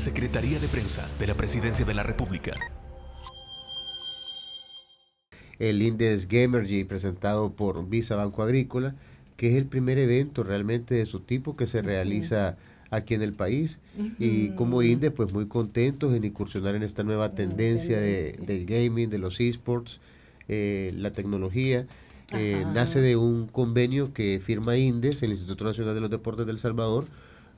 Secretaría de Prensa de la Presidencia de la República. El Indes Gamergy presentado por Visa Banco Agrícola, que es el primer evento realmente de su tipo que se realiza aquí en el país. Y como Indes pues muy contentos en incursionar en esta nueva tendencia, del gaming, de los esports, eh, la tecnología. Eh, nace de un convenio que firma INDES, el Instituto Nacional de los Deportes del Salvador,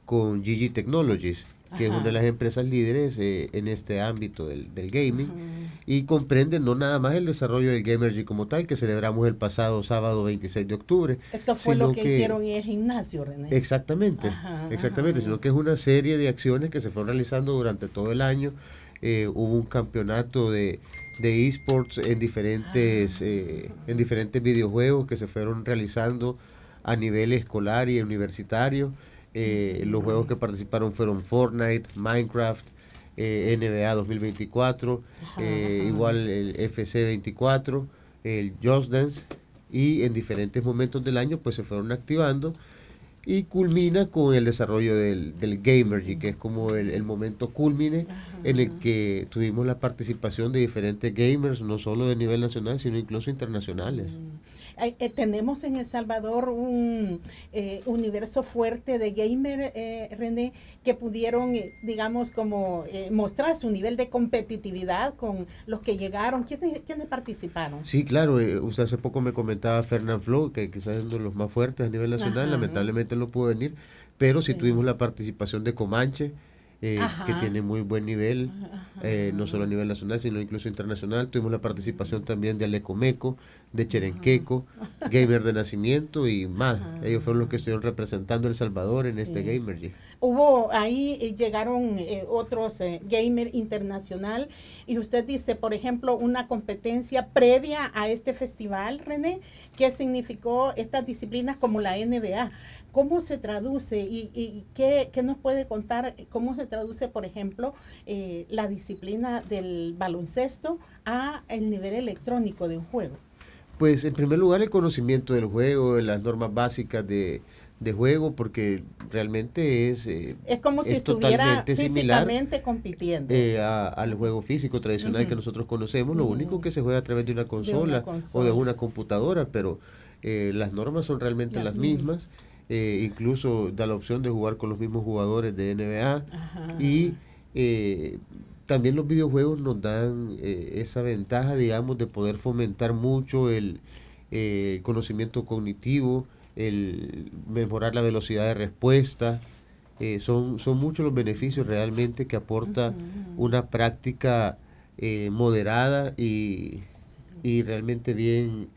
con Gigi Technologies que es una de las empresas líderes eh, en este ámbito del, gaming y comprende no nada más el desarrollo del Gamergy como tal, que celebramos el pasado sábado 26 de octubre. Esto fue lo que, hicieron en el gimnasio, René. Exactamente, exactamente, sino que es una serie de acciones que se fueron realizando durante todo el año. Eh, hubo un campeonato de, esports en diferentes, ah. eh, en diferentes videojuegos que se fueron realizando a nivel escolar y universitario. Eh, los juegos que participaron fueron Fortnite, Minecraft, eh, NBA 2024, eh, igual el FC 24, el Just Dance, y en diferentes momentos del año pues se fueron activando y culmina con el desarrollo del, del Gamergy, que es como el, momento culmine en el que tuvimos la participación de diferentes gamers, no solo de nivel nacional, sino incluso internacionales. Mm. Eh, tenemos en El Salvador un eh, universo fuerte de gamer, eh, René, que pudieron, digamos, como mostrar su nivel de competitividad con los que llegaron. ¿Quiénes, participaron? Sí, claro. usted hace poco me comentaba Fernán Flo, que quizás es uno de los más fuertes a nivel nacional. Lamentablemente no pudo venir, pero sí, tuvimos la participación de Comanche. que tiene muy buen nivel, no solo a nivel nacional, sino incluso internacional. Tuvimos la participación también de Alecomeco, de Cherenqueco, gamer de nacimiento y más. Ellos fueron los que estuvieron representando El Salvador en este gamer. Hubo, ahí eh, llegaron eh, otros eh, gamer internacional y usted dice, por ejemplo, una competencia previa a este festival, René, que significó estas disciplinas como la NBA. ¿Cómo se traduce y, y qué, nos puede contar cómo se traduce, por ejemplo, la disciplina del baloncesto a el nivel electrónico de un juego? pues en primer lugar el conocimiento del juego, de las normas básicas de, juego, porque realmente es... Eh, es como si compitiendo. Eh, al juego físico tradicional que nosotros conocemos, lo único que se juega a través de una consola, o de una computadora, pero eh, las normas son realmente las mismas. incluso da la opción de jugar con los mismos jugadores de NBA Ajá. y también los videojuegos nos dan eh, esa ventaja, digamos, de poder fomentar mucho el eh, conocimiento cognitivo, el mejorar la velocidad de respuesta. Eh, son, son muchos los beneficios realmente que aporta una práctica moderada y, realmente bien,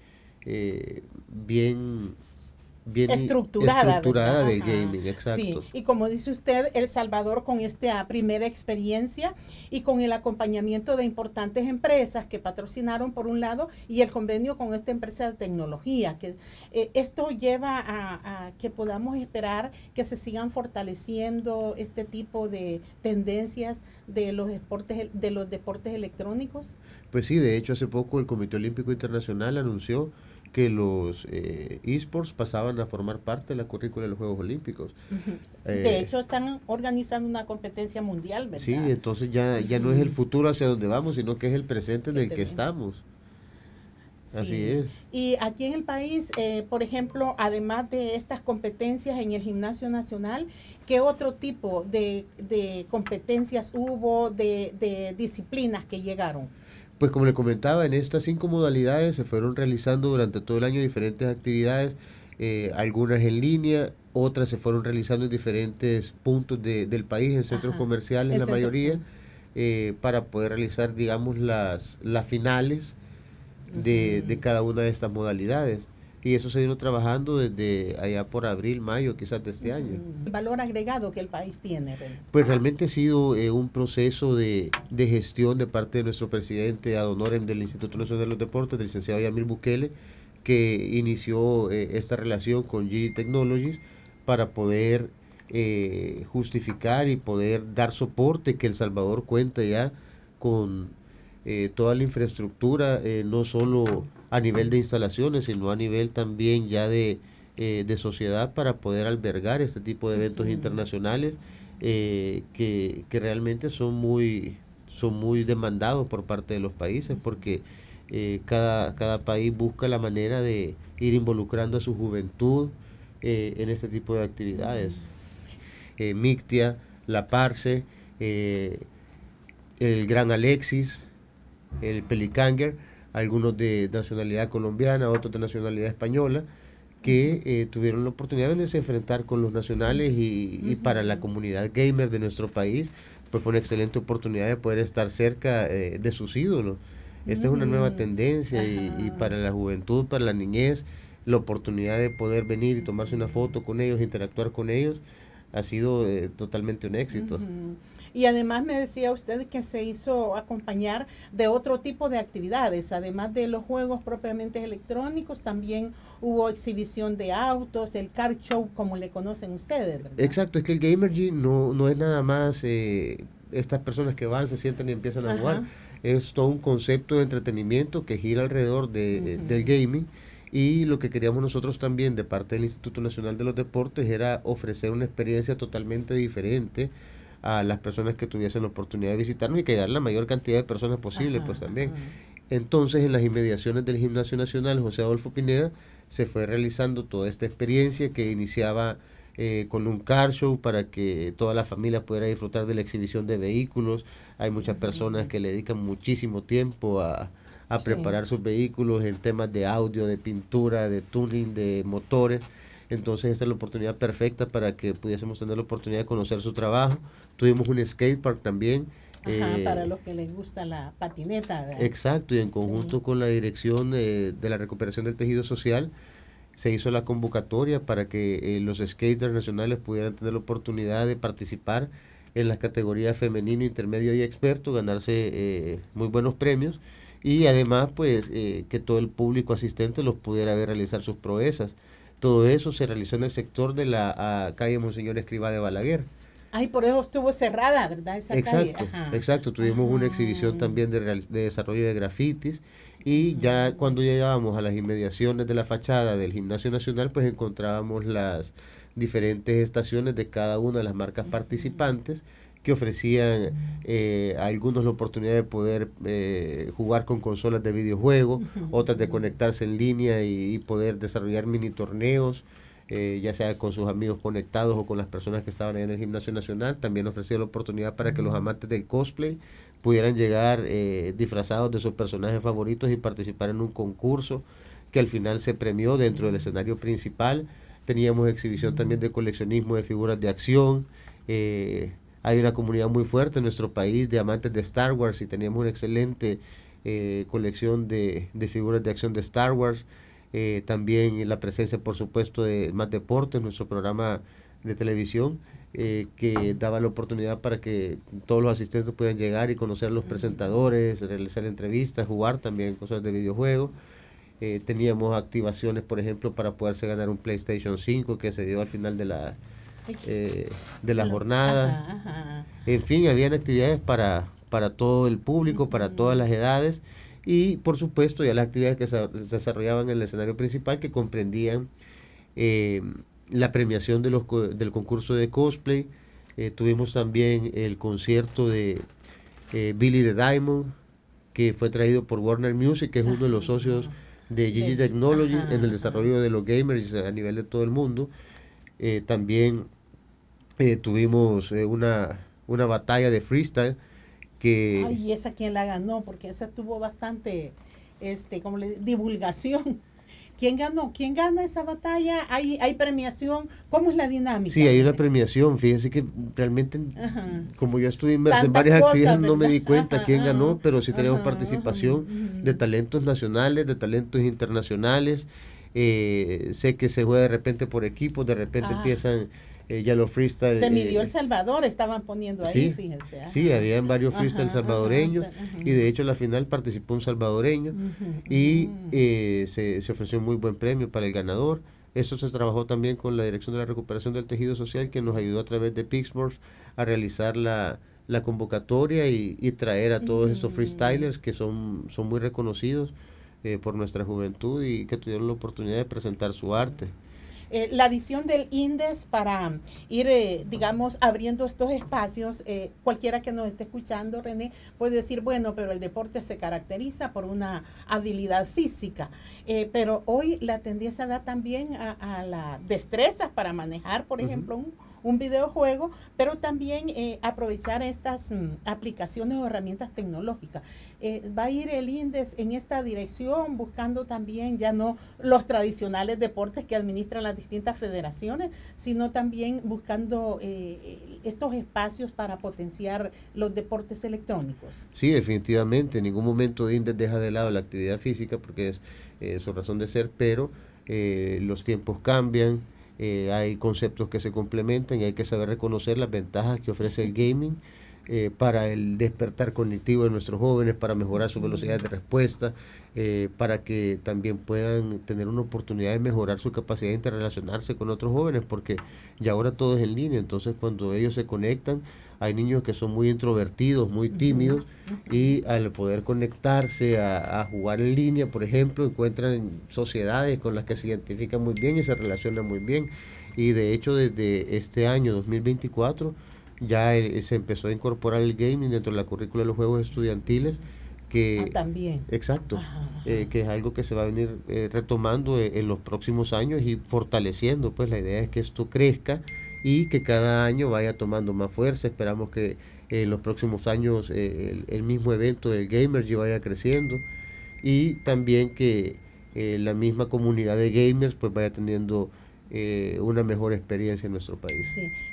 bien estructurada, de gaming, exacto. Sí. Y como dice usted, El Salvador con esta ah, primera experiencia y con el acompañamiento de importantes empresas que patrocinaron por un lado y el convenio con esta empresa de tecnología, que eh, esto lleva a, a, que podamos esperar que se sigan fortaleciendo este tipo de tendencias de los deportes, de los deportes electrónicos. Pues sí, de hecho hace poco el Comité Olímpico Internacional anunció que los eh, esports pasaban a formar parte de la currícula de los Juegos Olímpicos. de eh, hecho, están organizando una competencia mundial, ¿verdad? Sí, entonces ya, ya no es el futuro hacia donde vamos, sino que es el presente en el que estamos. Así es. Y aquí en el país, eh, por ejemplo, además de estas competencias en el gimnasio nacional, ¿qué otro tipo de, de competencias hubo, de, de disciplinas que llegaron? Pues como le comentaba, en estas cinco modalidades se fueron realizando durante todo el año diferentes actividades, eh, algunas en línea, otras se fueron realizando en diferentes puntos del país, en centros comerciales en la mayoría, eh, para poder realizar, digamos, las, las finales de, de cada una de estas modalidades. Y eso se vino trabajando desde allá por abril, mayo, quizás de este año. El mm, valor agregado que el país tiene. Pues realmente ha sido eh, un proceso de, de, gestión de parte de nuestro presidente ad honorem del Instituto Nacional de los Deportes, del licenciado Yamil Bukele, que inició eh, esta relación con G Technologies para poder eh, justificar y poder dar soporte que El Salvador cuenta ya con toda la infraestructura, no solo a nivel de instalaciones, sino a nivel también ya de, eh, sociedad para poder albergar este tipo de eventos internacionales eh, que, realmente son muy, son muy demandados por parte de los países porque eh, cada, cada país busca la manera de ir involucrando a su juventud en este tipo de actividades. Mictia, La Parce, el Gran Alexis, el Pelicanger algunos de nacionalidad colombiana, otros de nacionalidad española, que eh, tuvieron la oportunidad de enfrentar con los nacionales y, para la comunidad gamer de nuestro país, pues fue una excelente oportunidad de poder estar cerca eh, de sus ídolos. Esta es una nueva tendencia y, para la juventud, para la niñez, la oportunidad de poder venir y tomarse una foto con ellos, interactuar con ellos, ha sido eh, totalmente un éxito. Y además me decía usted que se hizo acompañar de otro tipo de actividades, además de los juegos propiamente electrónicos, también hubo exhibición de autos, el car show como le conocen ustedes. Exacto, es que el Gamergy no, no es nada más eh, estas personas que van, se sienten y empiezan a jugar, es todo un concepto de entretenimiento que gira alrededor de, eh, del gaming. Y lo que queríamos nosotros también de parte del Instituto Nacional de los Deportes era ofrecer una experiencia totalmente diferente a las personas que tuviesen la oportunidad de visitarnos y que la mayor cantidad de personas posible, pues también. Entonces, en las inmediaciones del Gimnasio Nacional José Adolfo Pineda, se fue realizando toda esta experiencia que iniciaba eh, con un car show para que toda la familia pudiera disfrutar de la exhibición de vehículos. Hay muchas personas que le dedican muchísimo tiempo a, preparar sus vehículos en temas de audio, de pintura, de tuning, de motores. Entonces esta es la oportunidad perfecta para que pudiésemos tener la oportunidad de conocer su trabajo. Tuvimos un skate park también. para eh, los que les gusta la patineta. Exacto, y en conjunto con la Dirección eh, de la Recuperación del Tejido Social se hizo la convocatoria para que eh, los skaters nacionales pudieran tener la oportunidad de participar en las categorías femenino, intermedio y experto, ganarse muy buenos premios y además pues que todo el público asistente los pudiera ver realizar sus proezas. Todo eso se realizó en el sector de la ah, calle Monseñor Escriba de Balaguer. Ay, por eso estuvo cerrada, ¿verdad? exacto, exacto. Tuvimos una exhibición ah. también de, desarrollo de grafitis y ya cuando llegábamos a las inmediaciones de la fachada del Gimnasio Nacional, pues encontrábamos las diferentes estaciones de cada una de las marcas participantes que ofrecían a eh, algunos la oportunidad de poder eh, jugar con consolas de videojuegos, otras de conectarse en línea y, poder desarrollar mini torneos. Eh, ya sea con sus amigos conectados o con las personas que estaban ahí en el Gimnasio Nacional, también ofrecía la oportunidad para que los amantes del cosplay pudieran llegar disfrazados de sus personajes favoritos y participar en un concurso que al final se premió dentro del escenario principal. Teníamos exhibición también de coleccionismo de figuras de acción. Hay una comunidad muy fuerte en nuestro país de amantes de Star Wars y teníamos una excelente eh, colección de, figuras de acción de Star Wars. Eh, también la presencia, por supuesto, de Más Deportes, nuestro programa de televisión, eh, que daba la oportunidad para que todos los asistentes pudieran llegar y conocer a los presentadores, realizar entrevistas, jugar también cosas de videojuegos. teníamos activaciones, por ejemplo, para poderse ganar un PlayStation 5 que se dio al final de la, eh, de la jornada. En fin, habían actividades para, para todo el público, para todas las edades y por supuesto ya las actividades que se desarrollaban en el escenario principal que comprendían eh, la premiación de los, del concurso de cosplay, eh, tuvimos también el concierto de Billy the Diamond que fue traído por Warner Music, que es uno de los socios de Gigi Technology en el desarrollo de los gamers a nivel de todo el mundo. también eh, tuvimos eh, una, una batalla de freestyle que... Ay, ¿y esa quién la ganó? Porque esa tuvo bastante, este, como le divulgación. ¿Quién ganó? ¿Quién gana esa batalla? ¿Hay, ¿Hay premiación? ¿Cómo es la dinámica? Sí, hay una premiación. fíjense que realmente, como yo estuve inmerso en varias actividades, no me di cuenta quién ganó, pero sí tenemos participación de talentos nacionales, de talentos internacionales. Eh, sé que se juega de repente por equipos, de repente ah. empiezan eh, se midió eh, El Salvador, estaban poniendo ahí, sí, fíjense. Ah. Sí, habían varios freestyles salvadoreños y de hecho en la final participó un salvadoreño y eh, se, ofreció un muy buen premio para el ganador. Eso se trabajó también con la Dirección de la Recuperación del Tejido Social que nos ayudó a través de Pixmores a realizar la, convocatoria y, y, traer a todos estos mm. freestylers que son, son muy reconocidos por nuestra juventud y que tuvieron la oportunidad de presentar su arte. Eh, la visión del índice para mm, ir, eh, digamos, abriendo estos espacios, eh, cualquiera que nos esté escuchando, René, puede decir, bueno, pero el deporte se caracteriza por una habilidad física, pero hoy la tendencia da también a, a las destrezas para manejar, por ejemplo, un un videojuego, pero también eh, aprovechar estas mm, aplicaciones o herramientas tecnológicas. Eh, va a ir el INDES en esta dirección, buscando también ya no los tradicionales deportes que administran las distintas federaciones, sino también buscando eh, estos espacios para potenciar los deportes electrónicos. Sí, definitivamente, en ningún momento INDES deja de lado la actividad física porque es su razón de ser, pero los tiempos cambian, eh, hay conceptos que se complementan y hay que saber reconocer las ventajas que ofrece el gaming eh, para el despertar cognitivo de nuestros jóvenes, para mejorar su velocidad de respuesta, eh, para que también puedan tener una oportunidad de mejorar su capacidad de interrelacionarse con otros jóvenes, porque ya ahora todo es en línea, entonces cuando ellos se conectan, hay niños que son muy introvertidos, muy tímidos, y al poder conectarse a, a, jugar en línea, por ejemplo, encuentran sociedades con las que se identifican muy bien y se relacionan muy bien. Y de hecho, desde este año 2024, ya se empezó a incorporar el gaming dentro de la currícula de los juegos estudiantiles. Que, ah, también. Exacto, eh, que es algo que se va a venir eh, retomando eh, en, los próximos años y fortaleciendo, pues la idea es que esto crezca y que cada año vaya tomando más fuerza. Esperamos que en los próximos años el, mismo evento del ya vaya creciendo y también que la misma comunidad de gamers pues vaya teniendo eh, una mejor experiencia en nuestro país.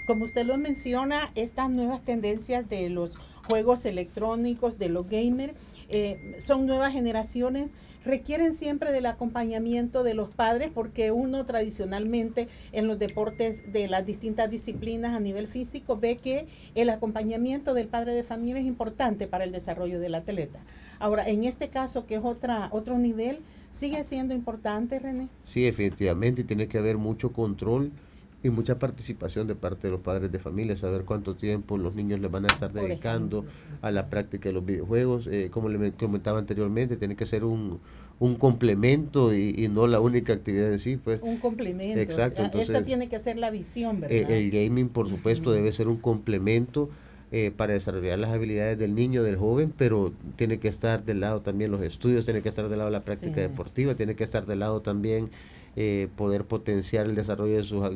Como usted lo menciona, estas nuevas tendencias de los juegos electrónicos, de los gamers, eh, son nuevas generaciones requieren siempre del acompañamiento de los padres porque uno tradicionalmente en los deportes de las distintas disciplinas a nivel físico ve que el acompañamiento del padre de familia es importante para el desarrollo del atleta. Ahora, en este caso que es otra, otro nivel, ¿Sigue siendo importante, René? Sí, efectivamente, tiene que haber mucho control y mucha participación de parte de los padres de familia, saber cuánto tiempo los niños le van a estar dedicando a la práctica de los videojuegos. Eh, como le comentaba anteriormente, tiene que ser un, complemento y, no la única actividad en sí. Pues. Un complemento. Exacto. entonces, esa tiene que ser la visión, e, ¿verdad? el gaming, por supuesto, debe ser un complemento eh, para desarrollar las habilidades del niño, del joven, pero tiene que estar del lado también los estudios, tiene que estar del lado la práctica deportiva, tiene que estar del lado también eh, poder potenciar el desarrollo de sus,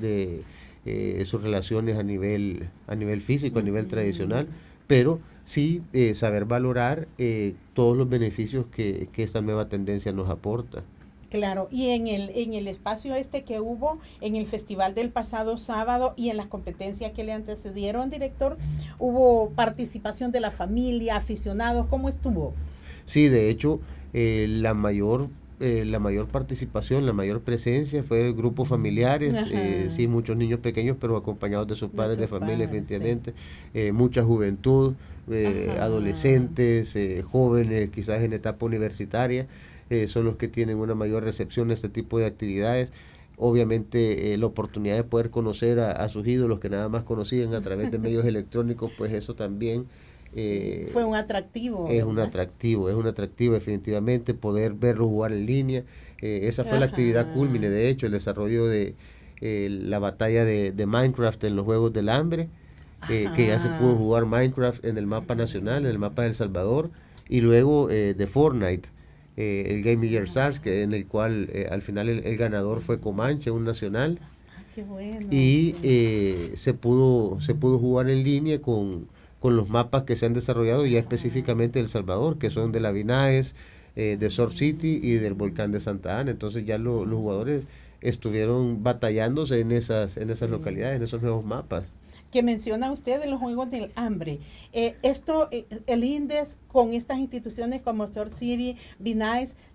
de, eh, sus relaciones a nivel, a nivel físico, a nivel tradicional, pero sí saber valorar todos los beneficios que, que esta nueva tendencia nos aporta. Claro, y en el, en el espacio este que hubo en el festival del pasado sábado y en las competencias que le antecedieron, director, hubo participación de la familia, aficionados, ¿cómo estuvo? Sí, de hecho, eh, la mayor... Eh, la mayor participación, la mayor presencia fue el grupos familiares, eh, sí, muchos niños pequeños, pero acompañados de sus padres de, familia, evidentemente mucha juventud, adolescentes, jóvenes, quizás en etapa universitaria. Eh, son los que tienen una mayor recepción en este tipo de actividades. Obviamente eh, la oportunidad de poder conocer a, a, sus ídolos que nada más conocían a través de medios electrónicos, pues eso también... Eh, fue un atractivo. Es un atractivo, es un atractivo definitivamente poder verlos jugar en línea. esa fue la actividad culmine, de hecho, el desarrollo de la batalla de, Minecraft en los Juegos del Hambre, que ya se pudo jugar Minecraft en el mapa nacional, en el mapa del El Salvador, y luego de Fortnite. Eh, el Game Gear Sars, que en el cual eh, al final el, ganador fue Comanche, un nacional. Ah, y eh, se, pudo, se pudo jugar en línea con, los mapas que se han desarrollado ya ah. específicamente de El Salvador, que son de la Vinaes, de Surf City y del volcán de Santa Ana. Entonces ya los jugadores estuvieron batallándose en esas, en esas localidades, en esos nuevos mapas que menciona usted de los Juegos del Hambre. Eh, esto, eh, el INDES con estas instituciones como Sur City, Be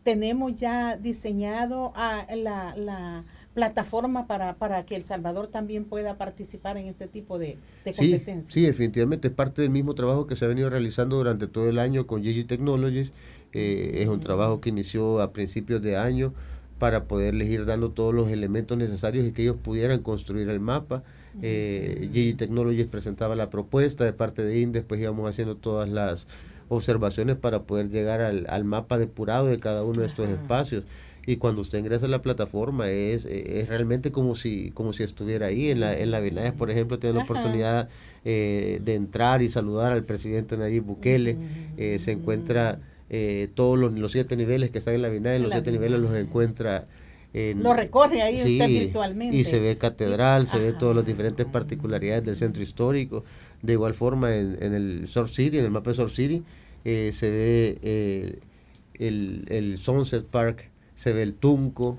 tenemos ya diseñado ah, la, plataforma para, que El Salvador también pueda participar en este tipo de, competencias. Sí, definitivamente es parte del mismo trabajo que se ha venido realizando durante todo el año con Gigi Technologies. Eh, es un mm. trabajo que inició a principios de año para poderles ir dando todos los elementos necesarios y que ellos pudieran construir el mapa eh, Technologies presentaba la propuesta de parte de INDES, pues íbamos haciendo todas las observaciones para poder llegar al, mapa depurado de cada uno de estos espacios y cuando usted ingresa a la plataforma es, e, es realmente como si como si estuviera ahí en la en la por ejemplo tiene la oportunidad eh, de entrar y saludar al presidente Nayib Bukele eh, se encuentra eh, todos los, los, siete niveles que están en la Benares, los siete niveles los encuentra lo recorre ahí usted virtualmente. Y se ve catedral, se ve todas las ah. diferentes particularidades del centro histórico. De igual forma, en, el City, en el mapa de South City, eh, se ve eh, el, el, Sunset Park, se ve el Tunco,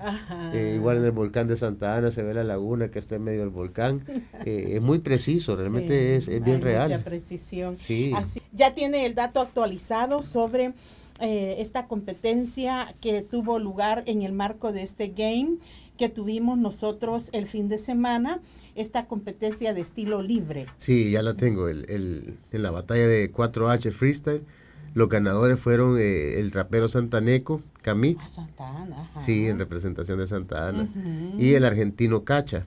eh, igual en el volcán de Santa Ana se ve la laguna que está en medio del volcán. es muy preciso, realmente es, es, bien real. Mucha precisión. Sí. ya tiene el dato actualizado sobre eh, esta competencia que tuvo lugar en el marco de este game que tuvimos nosotros el fin de semana, esta competencia de estilo libre. Sí, ya la tengo, en la batalla de 4H Freestyle. Los ganadores fueron eh, el rapero Santaneco, Camí, Ah, Santa Ana, Sí, en representación de Santa Ana. Y el argentino Cacha.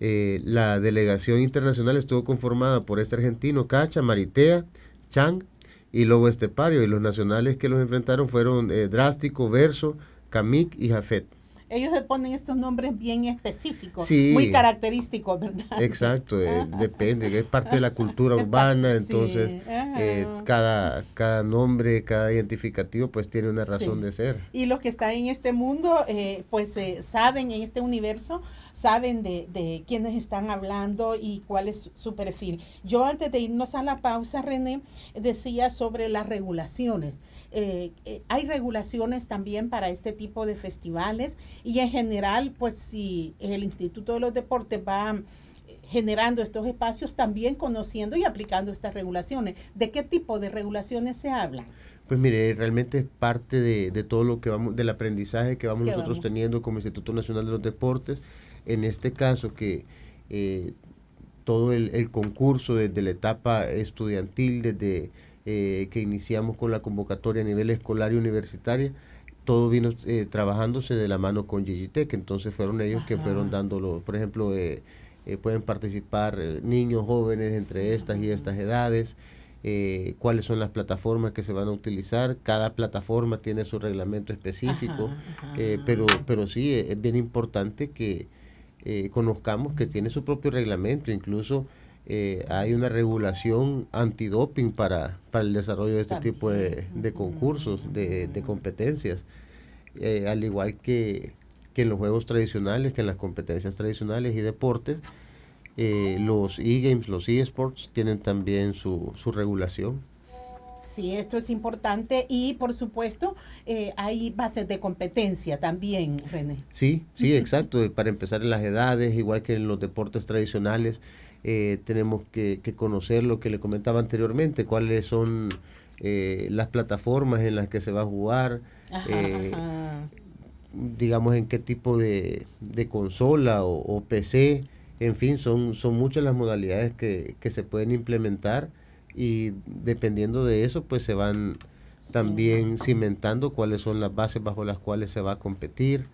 Eh, la delegación internacional estuvo conformada por este argentino, Cacha, Maritea, Chang, y Lobo Estepario, y los nacionales que los enfrentaron fueron eh, Drástico, Verso, Camic y Jafet ellos se ponen estos nombres bien específicos, muy característicos, ¿verdad? Exacto, eh, depende, es parte de la cultura urbana, entonces eh, cada, cada nombre, cada identificativo pues tiene una razón de ser. Y los que están en este mundo eh, pues saben en este universo, saben de, de quiénes están hablando y cuál es su perfil. Yo antes de irnos a la pausa, René, decía sobre las regulaciones. Eh, eh, hay regulaciones también para este tipo de festivales y en general, pues si el Instituto de los Deportes va eh, generando estos espacios, también conociendo y aplicando estas regulaciones. ¿De qué tipo de regulaciones se habla? Pues mire, realmente es parte de, todo lo que vamos, del aprendizaje que vamos nosotros teniendo como Instituto Nacional de los Deportes, en este caso que todo el concurso desde la etapa estudiantil, desde eh, que iniciamos con la convocatoria a nivel escolar y universitario, todo vino eh, trabajándose de la mano con Gigitec, entonces fueron ellos que fueron dándolo, por ejemplo, eh, pueden participar niños, jóvenes entre estas y estas edades, cuáles son las plataformas que se van a utilizar, cada plataforma tiene su reglamento específico, pero, pero sí, es bien importante que conozcamos que tiene su propio reglamento, incluso... Eh, hay una regulación antidoping para, para el desarrollo de este tipo de, de, concursos, de, de competencias, eh, al igual que, que, en los juegos tradicionales, que en las competencias tradicionales y deportes. Eh, los e-games, los e-sports tienen también su, su regulación. Sí, esto es importante y por supuesto hay bases de competencia también, René. Sí, sí, exacto. Para empezar en las edades, igual que en los deportes tradicionales, eh, tenemos que, conocer lo que le comentaba anteriormente, cuáles son eh, las plataformas en las que se va a jugar, eh, digamos en qué tipo de, consola o, PC, en fin, son, son muchas las modalidades que, se pueden implementar y dependiendo de eso, pues se van también cimentando cuáles son las bases bajo las cuales se va a competir.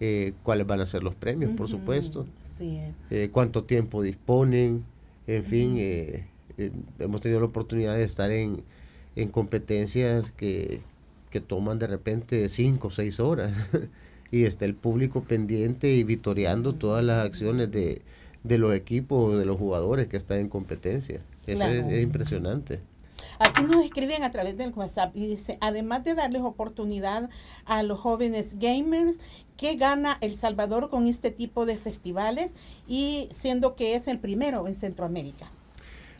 Eh, cuáles van a ser los premios, por supuesto, eh, cuánto tiempo disponen, en fin, eh, hemos tenido la oportunidad de estar en, en competencias que, toman de repente cinco o seis horas y está el público pendiente y vitoreando todas las acciones de, de los equipos, de los jugadores que están en competencia. Eso es, es impresionante. Aquí nos escriben a través del WhatsApp y dice, además de darles oportunidad a los jóvenes gamers ¿Qué gana El Salvador con este tipo de festivales y siendo que es el primero en Centroamérica?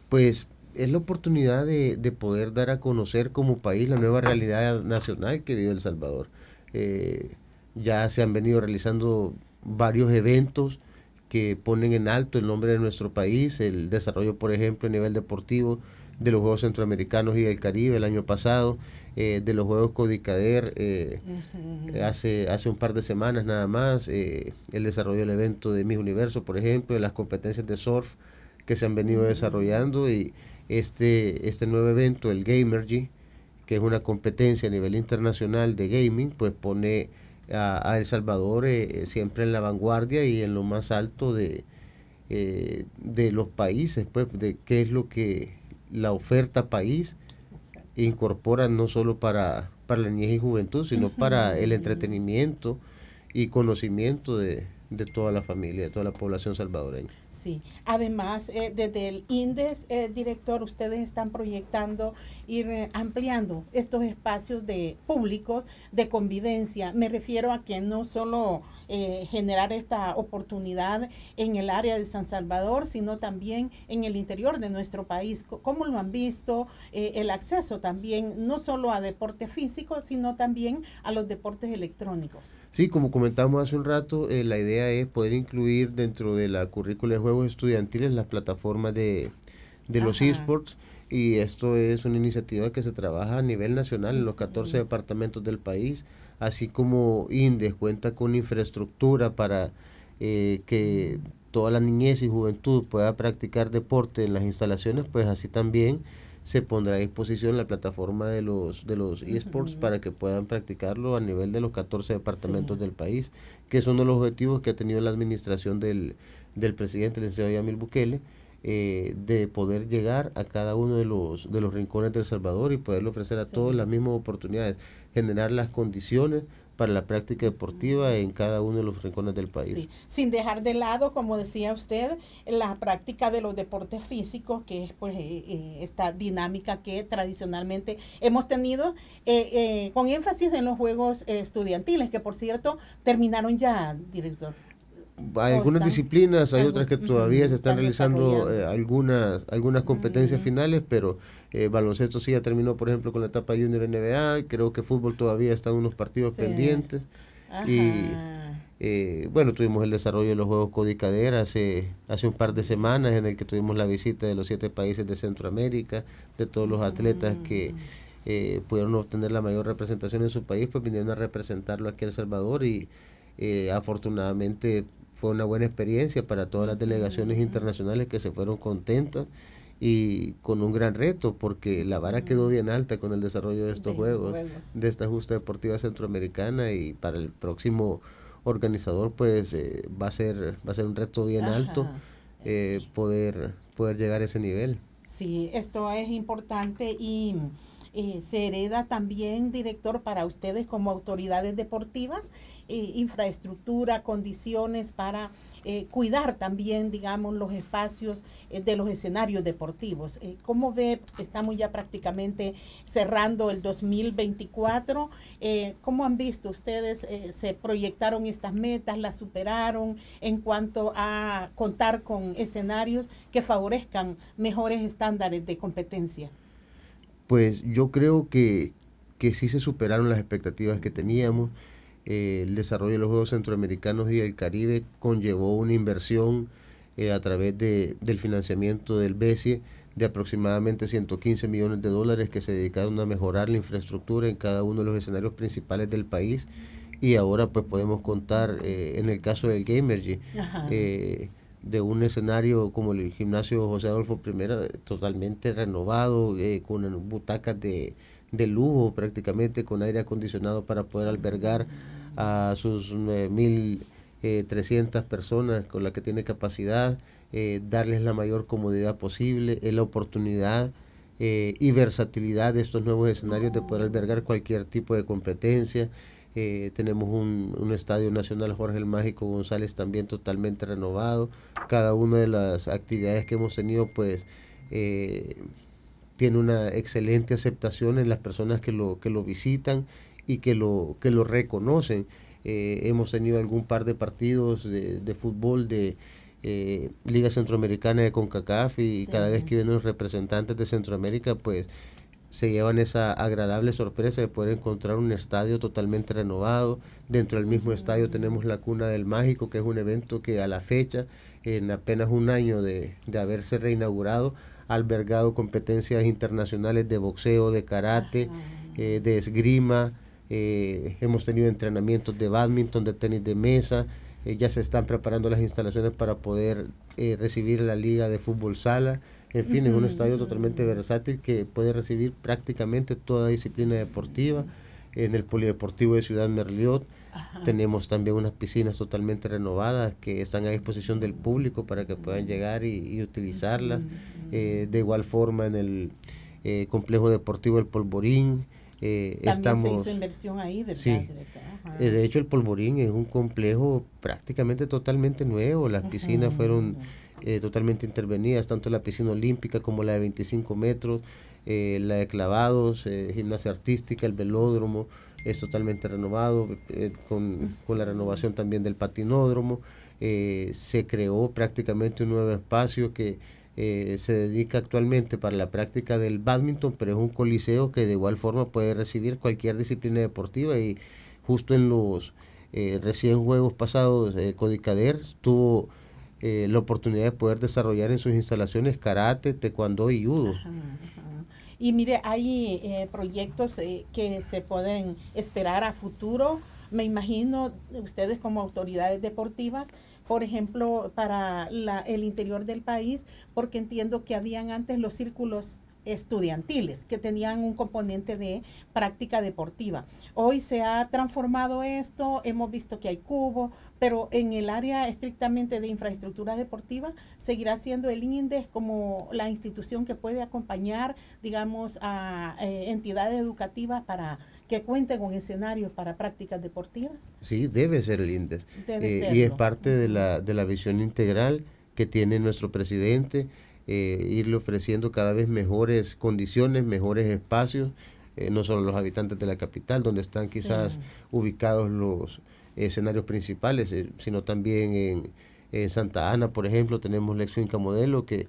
Pues es la oportunidad de, poder dar a conocer como país la nueva realidad nacional que vive El Salvador. Eh, ya se han venido realizando varios eventos que ponen en alto el nombre de nuestro país, el desarrollo, por ejemplo, a nivel deportivo de los Juegos Centroamericanos y del Caribe el año pasado, eh, de los Juegos Codicader eh, hace, hace un par de semanas nada más, eh, el desarrollo del evento de Mis Universo, por ejemplo, las competencias de surf que se han venido desarrollando y este, este nuevo evento, el Gamergy, que es una competencia a nivel internacional de gaming, pues pone a, El Salvador eh, siempre en la vanguardia y en lo más alto de, de los países, pues, de qué es lo que la oferta país incorpora no solo para, para la niñez y juventud, sino para el entretenimiento y conocimiento de, de toda la familia, de toda la población salvadoreña. Sí, además, eh, desde el INDES, eh, director, ustedes están proyectando ir ampliando estos espacios de públicos de convivencia. Me refiero a que no solo eh, generar esta oportunidad en el área de San Salvador, sino también en el interior de nuestro país. ¿Cómo lo han visto? el acceso también, no solo a deporte físico, sino también a los deportes electrónicos. Sí, como comentamos hace un rato, la idea es poder incluir dentro de la currícula juegos estudiantiles, las plataformas de, de los esports. Y esto es una iniciativa que se trabaja a nivel nacional en los 14 departamentos del país, así como INDES cuenta con infraestructura para eh, que toda la niñez y juventud pueda practicar deporte en las instalaciones, pues así también se pondrá a disposición la plataforma de los de los esports para que puedan practicarlo a nivel de los 14 departamentos del país, que es uno de los objetivos que ha tenido la administración del del presidente, el señor Yamil Bukele, eh, de poder llegar a cada uno de los, de los rincones del Salvador y poderle ofrecer a todos las mismas oportunidades, generar las condiciones para la práctica deportiva en cada uno de los rincones del país. Sin dejar de lado, como decía usted, la práctica de los deportes físicos, que es pues eh, eh, esta dinámica que tradicionalmente hemos tenido, con énfasis en los juegos estudiantiles, que por cierto terminaron ya, director hay algunas disciplinas, hay otras que todavía se están, realizando eh, algunas algunas competencias mm. finales, pero eh, baloncesto sí ya terminó, por ejemplo, con la etapa junior NBA, creo que fútbol todavía están unos partidos pendientes. Y eh, bueno, tuvimos el desarrollo de los Juegos Codicader hace, hace un par de semanas en el que tuvimos la visita de los siete países de Centroamérica, de todos los atletas que... Mm. pudieron obtener la mayor representación en su país, pues vinieron a representarlo aquí en El Salvador y afortunadamente fue una buena experiencia para todas las delegaciones internacionales que se fueron contentas y con un gran reto porque la vara quedó bien alta con el desarrollo de estos juegos, de esta justa deportiva centroamericana y para el próximo organizador pues eh, va a ser va a ser un reto bien alto eh, poder poder llegar a ese nivel sí esto es importante y eh, se hereda también director para ustedes como autoridades deportivas eh, infraestructura, condiciones para eh, cuidar también, digamos, los espacios eh, de los escenarios deportivos. ¿Cómo ve? Estamos ya prácticamente cerrando el 2024. ¿Cómo han visto ustedes? ¿Se proyectaron estas metas? ¿Las superaron en cuanto a contar con escenarios que favorezcan mejores estándares de competencia? Pues yo creo que, que sí se superaron las expectativas que teníamos. Eh, el desarrollo de los Juegos Centroamericanos y el Caribe conllevó una inversión eh, a través del financiamiento del BESIE de aproximadamente 115 millones de dólares que se dedicaron a mejorar la infraestructura en cada uno de los escenarios principales del país y ahora pues podemos contar eh, en el caso del Gamergy de un escenario como el gimnasio José Adolfo I totalmente renovado con butacas de, de lujo prácticamente con aire acondicionado para poder albergar a sus 1.300 eh, eh, personas con las que tiene capacidad, eh, darles la mayor comodidad posible, la oportunidad y versatilidad de estos nuevos escenarios de poder albergar cualquier tipo de competencia. tenemos un, un, estadio nacional Jorge el Mágico González también totalmente renovado. Cada una de las actividades que hemos tenido, pues tiene una excelente aceptación en las personas que lo, que lo visitan y que lo, que lo reconocen. Eh, hemos tenido algún par de partidos de, fútbol de eh, Liga Centroamericana de CONCACAF y cada vez que vienen los representantes de Centroamérica, pues se llevan esa agradable sorpresa de poder encontrar un estadio totalmente renovado. Dentro del mismo estadio tenemos la Cuna del Mágico, que es un evento que a la fecha, en apenas un año de, haberse reinaugurado, ha albergado competencias internacionales de boxeo, de karate, eh, de esgrima, eh, hemos tenido entrenamientos de badminton, de tenis de mesa, eh, ya se están preparando las instalaciones para poder eh, recibir la liga de fútbol sala. En fin, es un estadio totalmente versátil que puede recibir prácticamente toda disciplina deportiva. En el Polideportivo de Ciudad Merliot tenemos también unas piscinas totalmente renovadas que están a disposición del público para que puedan llegar y, utilizarlas. de igual forma en el Complejo Deportivo El Polvorín eh, también se hizo inversión ahí, Sí. Eh, de hecho, el Polvorín es un complejo prácticamente totalmente nuevo. Las piscinas fueron eh, totalmente intervenidas, tanto la piscina olímpica como la de 25 metros, la de clavados, gimnasia artística, el velódromo es totalmente renovado, con, la renovación también del patinódromo. se creó prácticamente un nuevo espacio que eh, se dedica actualmente para la práctica del badminton, pero es un coliseo que de igual forma puede recibir cualquier disciplina deportiva y justo en los eh, recién juegos pasados eh, Codicader tuvo la oportunidad de poder desarrollar en sus instalaciones karate, taekwondo y judo. Y mire, hay proyectos que se pueden esperar a futuro. Me imagino ustedes como autoridades deportivas por ejemplo, para el interior del país, porque entiendo que habían antes los círculos estudiantiles que tenían un componente de práctica deportiva. Hoy se ha transformado esto, hemos visto que hay cubo, pero en el área estrictamente de infraestructura deportiva seguirá siendo el INDES como la institución que puede acompañar, digamos, a eh, entidades educativas para que cuenten con escenarios para prácticas deportivas? Sí, debe ser el eh, y es parte de la, de la visión integral que tiene nuestro presidente, eh, irle ofreciendo cada vez mejores condiciones, mejores espacios, eh, no solo los habitantes de la capital, donde están quizás ubicados los escenarios principales, sino también en, Santa Ana, por ejemplo, tenemos Lexo Inca Modelo, que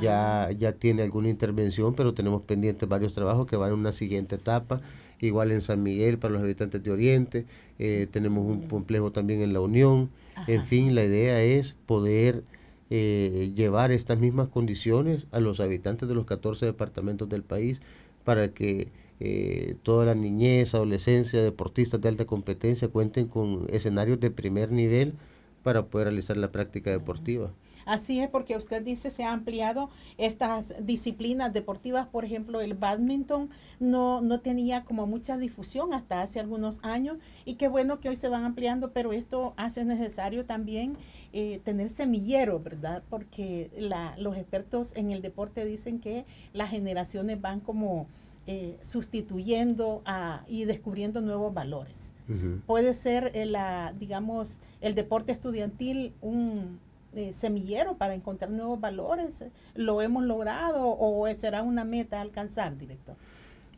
ya, ya tiene alguna intervención, pero tenemos pendientes varios trabajos que van a una siguiente etapa igual en San Miguel para los habitantes de Oriente, eh, tenemos un complejo también en La Unión, en fin, la idea es poder eh, llevar estas mismas condiciones a los habitantes de los 14 departamentos del país para que eh, toda la niñez, adolescencia, deportistas de alta competencia cuenten con escenarios de primer nivel para poder realizar la práctica deportiva. Así es, porque usted dice se ha ampliado estas disciplinas deportivas, por ejemplo, el badminton no, no tenía como mucha difusión hasta hace algunos años y qué bueno que hoy se van ampliando, pero esto hace necesario también eh, tener semillero, ¿verdad? Porque la, los expertos en el deporte dicen que las generaciones van como eh, sustituyendo a, y descubriendo nuevos valores puede ser la, digamos, el deporte estudiantil un eh, semillero para encontrar nuevos valores. ¿Lo hemos logrado o será una meta alcanzar, director?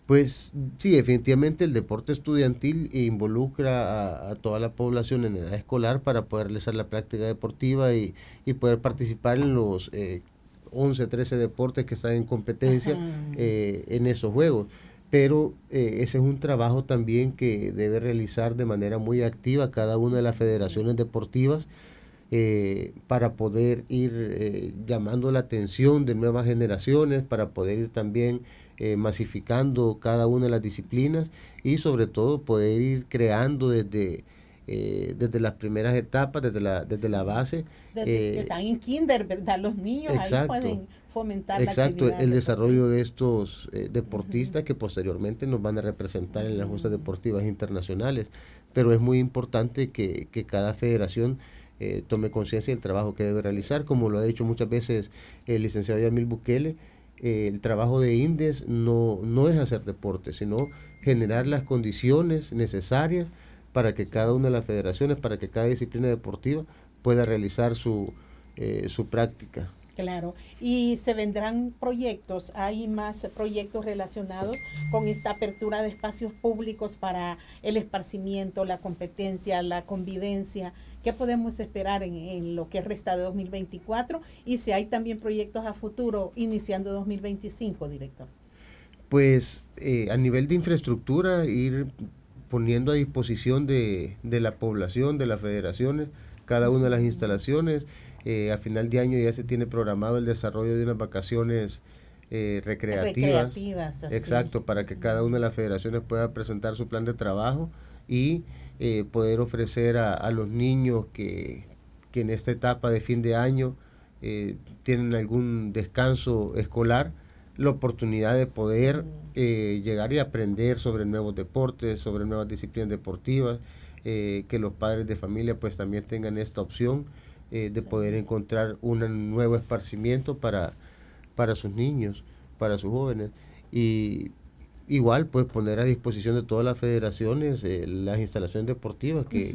Pues sí, definitivamente el deporte estudiantil involucra a, toda la población en edad escolar para poder realizar la práctica deportiva y, poder participar en los 11, eh, 13 deportes que están en competencia eh, en esos juegos pero eh, ese es un trabajo también que debe realizar de manera muy activa cada una de las federaciones deportivas eh, para poder ir eh, llamando la atención de nuevas generaciones, para poder ir también masificando cada una de las disciplinas y sobre todo poder ir creando desde... desde las primeras etapas, desde la, desde la base. Desde que están en kinder, ¿verdad? Los niños pueden fomentar Exacto, el desarrollo de estos eh, deportistas que posteriormente nos van a representar en las justas deportivas internacionales. Pero es muy importante que, cada federación eh, tome conciencia del trabajo que debe realizar, como lo ha dicho muchas veces el licenciado Yamil Bukele. Eh, el trabajo de INDES no, no es hacer deporte, sino generar las condiciones necesarias para que cada una de las federaciones, para que cada disciplina deportiva pueda realizar su, su práctica. Claro, y se vendrán proyectos, hay más proyectos relacionados con esta apertura de espacios públicos para el esparcimiento, la competencia, la convivencia. ¿Qué podemos esperar en, lo que resta de 2024? Y si hay también proyectos a futuro iniciando 2025, director. Pues eh, a nivel de infraestructura, ir poniendo a disposición de, de la población, de las federaciones, cada una de las instalaciones. Eh, a final de año ya se tiene programado el desarrollo de unas vacaciones eh, recreativas. exacto, para que cada una de las federaciones pueda presentar su plan de trabajo y eh, poder ofrecer a, los niños que, que, en esta etapa de fin de año tienen algún descanso escolar, la oportunidad de poder mm. llegar y aprender sobre nuevos deportes, sobre nuevas disciplinas deportivas, que los padres de familia pues también tengan esta opción eh, de poder encontrar un nuevo esparcimiento para, para sus niños, para sus jóvenes. Y igual pues poner a disposición de todas las federaciones eh, las instalaciones deportivas que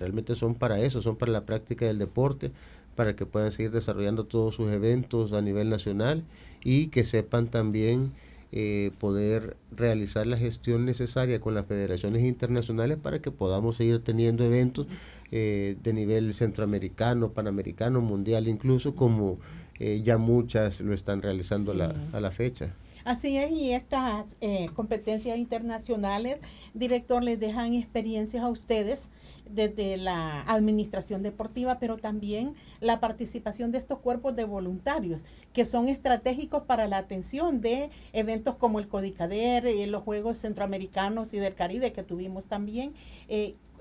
realmente son para eso, son para la práctica del deporte, para que puedan seguir desarrollando todos sus eventos a nivel nacional y que sepan también eh, poder realizar la gestión necesaria con las federaciones internacionales para que podamos seguir teniendo eventos eh, de nivel centroamericano, panamericano, mundial, incluso como eh, ya muchas lo están realizando a, la, a la fecha. Así es, y estas eh, competencias internacionales, director, les dejan experiencias a ustedes desde la administración deportiva, pero también la participación de estos cuerpos de voluntarios, que son estratégicos para la atención de eventos como el Codicader, y los Juegos Centroamericanos y del Caribe que tuvimos también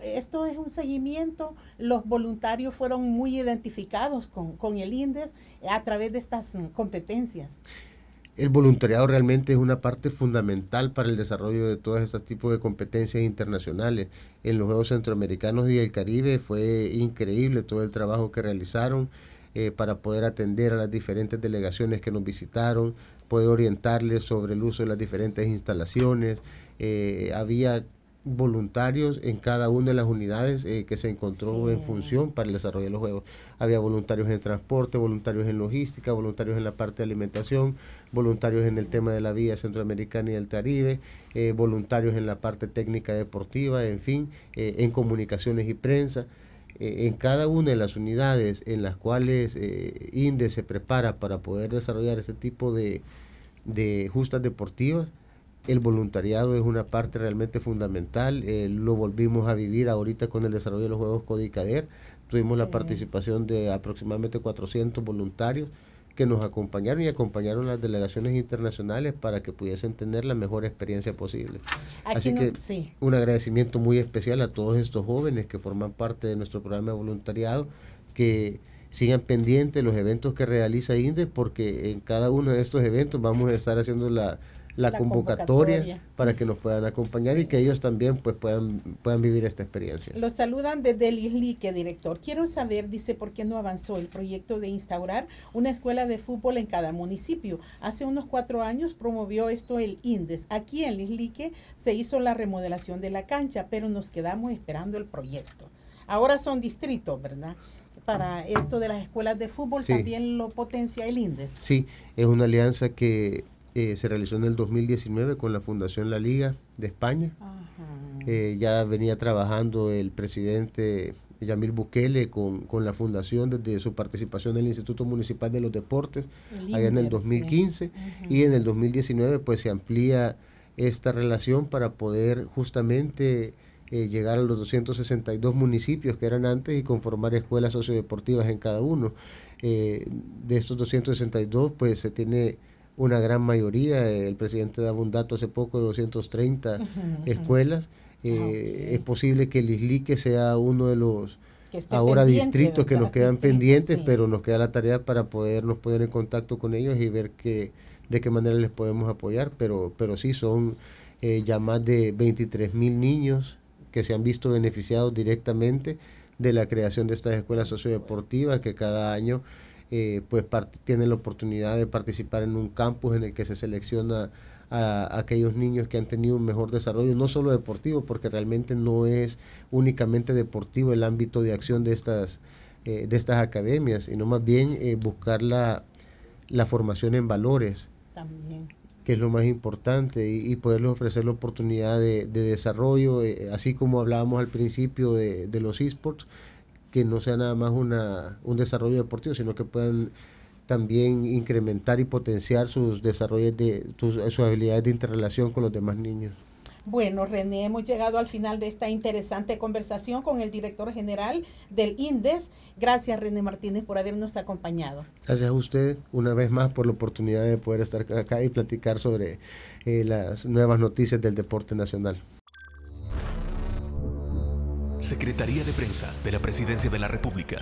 esto es un seguimiento, los voluntarios fueron muy identificados con, el INDES a través de estas mm, competencias el voluntariado realmente es una parte fundamental para el desarrollo de todos estos tipos de competencias internacionales. En los Juegos Centroamericanos y el Caribe fue increíble todo el trabajo que realizaron eh, para poder atender a las diferentes delegaciones que nos visitaron, poder orientarles sobre el uso de las diferentes instalaciones. Eh, había voluntarios en cada una de las unidades eh, que se encontró en función para el desarrollo de los juegos. Había voluntarios en transporte, voluntarios en logística, voluntarios en la parte de alimentación, voluntarios en el tema de la vía centroamericana y el Caribe, eh, voluntarios en la parte técnica deportiva, en fin, eh, en comunicaciones y prensa. en cada una de las unidades en las cuales INDE se prepara para poder desarrollar ese tipo de justas deportivas, el voluntariado es una parte realmente fundamental. Eh, lo volvimos a vivir ahorita con el desarrollo de los Juegos Codicader. Tuvimos la participación de aproximadamente 400 voluntarios que nos acompañaron y acompañaron las delegaciones internacionales para que pudiesen tener la mejor experiencia posible. Así que un agradecimiento muy especial a todos estos jóvenes que forman parte de nuestro programa de voluntariado, que sigan pendientes los eventos que realiza INDES porque en cada uno de estos eventos vamos a estar haciendo la la, convocatoria, para que nos puedan acompañar y que ellos también pues puedan, puedan vivir esta experiencia. Los saludan desde el Islique, director. Quiero saber, dice, por qué no avanzó el proyecto de instaurar una escuela de fútbol en cada municipio. Hace unos cuatro años promovió esto el INDES. Aquí en Lislique se hizo la remodelación de la cancha, pero nos quedamos esperando el proyecto. Ahora son distritos, ¿verdad? para esto de las escuelas de fútbol también lo potencia el INDES. Sí, es una alianza que eh, se realizó en el 2019 con la Fundación La Liga de España. Eh, ya venía trabajando el presidente Yamil Bukele con, la fundación desde su participación en el Instituto Municipal de los Deportes, allá en el 2015, y en el 2019 pues se amplía esta relación para poder justamente eh, llegar a los 262 municipios que eran antes y conformar escuelas sociodeportivas en cada uno. de estos 262 pues se tiene una gran mayoría. El presidente daba un dato hace poco de 230 escuelas. Ah, eh, es posible que el Islique sea uno de los ahora distritos que nos quedan pendientes, pero nos queda la tarea para podernos poner en contacto con ellos y ver que, de qué manera les podemos apoyar. Pero, pero sí, son eh, ya más de 23 mil niños que se han visto beneficiados directamente de la creación de estas escuelas sociodeportivas que cada año eh, pues tiene la oportunidad de participar en un campus en el que se selecciona a, aquellos niños que han tenido un mejor desarrollo, no solo deportivo, porque realmente no es únicamente deportivo el ámbito de acción de estas, eh, academias, sino más bien eh, buscar la, formación en valores. que es lo más importante, y, y poderles ofrecer la oportunidad de, desarrollo, así como hablábamos al principio de, de los esports, que no sea nada más una, un desarrollo deportivo, sino que puedan también incrementar y potenciar sus desarrollos de sus, habilidades de interrelación con los demás niños. Bueno, René, hemos llegado al final de esta interesante conversación con el director general del INDES. Gracias, René Martínez, por habernos acompañado. Gracias a usted una vez más por la oportunidad de poder estar acá y platicar sobre eh, las nuevas noticias del deporte nacional. Secretaría de Prensa de la Presidencia de la República.